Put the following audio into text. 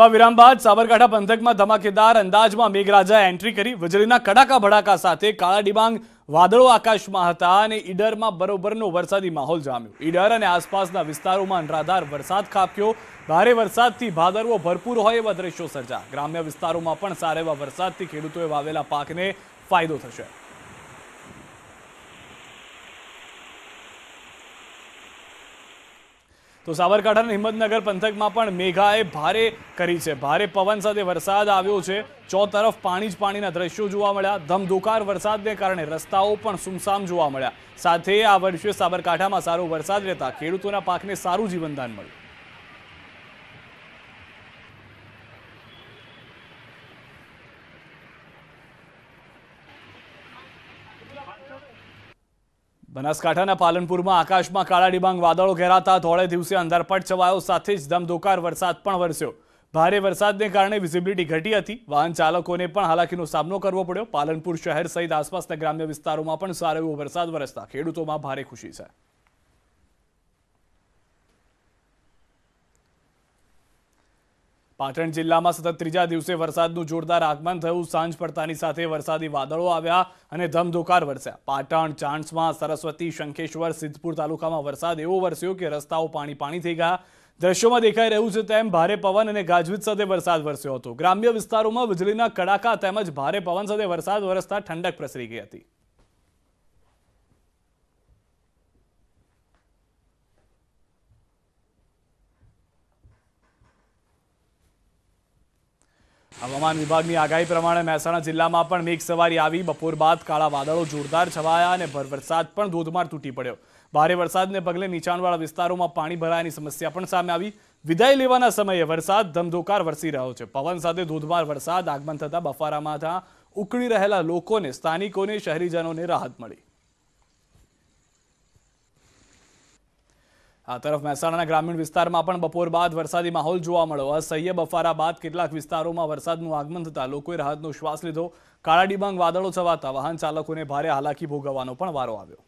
લાંબા વિરામ બાદ સાબરકાંઠા પંથકમાં ધમાકેદાર અંદાજમાં મેઘરાજાએ એન્ટ્રી કરી વીજળીના કડાકા ભડાકા સાથે કાળા ડિબાંગ વાદળો આકાશમાં હતા અને ઈડરમાં બરોબરનો વરસાદી માહોલ જામ્યો ઈડર અને આસપાસના વિસ્તારોમાં અનરાધાર વરસાદ ખાબક્યો ભારે વરસાદથી ભાદરવો ભરપૂર હોય એવા દ્રશ્યો સર્જા ગ્રામ્ય વિસ્તારોમાં પણ સારા એવા વરસાદથી ખેડૂતોએ વાવેલા પાકને ફાયદો થશે તો સાબરકાંઠાના હિંમતનગર પંથકમાં પણ મેઘાએ ભારે કરી છે ભારે પવન સાથે વરસાદ આવ્યો છે ચોતરફ પાણી જ પાણીના દ્રશ્યો જોવા મળ્યા ધમધોકાર વરસાદને કારણે રસ્તાઓ પણ સુમસામ જોવા મળ્યા સાથે આ વર્ષે સાબરકાંઠામાં સારો વરસાદ રહેતા ખેડૂતોના પાકને સારું જીવનદાન મળ્યું બનાસકાંઠાના પાલનપુરમાં આકાશમાં કાળા ડિબાંગ વાદળો ઘેરાતા થોડે દિવસે અંધારપટ છવાયો સાથે જ ધમધોકાર વરસાદ પણ વરસ્યો ભારે વરસાદને કારણે વિઝિબિલિટી ઘટી હતી વાહન ચાલકોને પણ હાલાકીનો સામનો કરવો પડ્યો પાલનપુર શહેર સહિત આસપાસના ગ્રામ્ય વિસ્તારોમાં પણ સારો એવો વરસાદ વરસતા ખેડૂતોમાં ભારે ખુશી છે પાટણ જિલ્લામાં સતત ત્રીજા દિવસે વરસાદનું જોરદાર આગમન થયું સાંજ પડતાની સાથે વરસાદી વાદળો આવ્યા અને ધમધોકાર વરસ્યા પાટણ ચાંસમાં સરસ્વતી શંખેશ્વર સિદ્ધપુર તાલુકામાં વરસાદ એવો વરસ્યો કે રસ્તાઓ પાણી પાણી થઈ ગયા દ્રશ્યોમાં દેખાઈ રહ્યું છે તેમ ભારે પવન અને ગાજવીજ સાથે વરસાદ વરસ્યો હતો ગ્રામ્ય વિસ્તારોમાં વીજળીના કડાકા તેમજ ભારે પવન સાથે વરસાદ વરસતા ઠંડક પ્રસરી ગઈ હતી હવામાન વિભાગની આગાહી પ્રમાણે મહેસાણા જિલ્લામાં પણ મેઘ સવારી આવી બપોર બાદ કાળા વાદળો જોરદાર છવાયા અને ભર વરસાદ પણ ધોધમાર તૂટી પડ્યો ભારે વરસાદને પગલે નીચાણવાળા વિસ્તારોમાં પાણી ભરાયાની સમસ્યા પણ સામે આવી વિદાય લેવાના સમયે વરસાદ ધમધોકાર વરસી રહ્યો છે પવન સાથે ધોધમાર વરસાદ આગમન થતાં બફારામાં ઉકળી રહેલા લોકોને સ્થાનિકોને શહેરીજનોને રાહત મળી આ તરફ મહેસાણાના ગ્રામીણ વિસ્તારમાં પણ બપોર બાદ વરસાદી માહોલ જોવા મળ્યો અસહ્ય બફારા બાદ કેટલાક વિસ્તારોમાં વરસાદનું આગમન થતાં લોકોએ રાહતનો શ્વાસ લીધો કાળા ડિબાંગ વાદળો છવાતા વાહન ચાલકોને ભારે હાલાકી ભોગવવાનો પણ વારો આવ્યો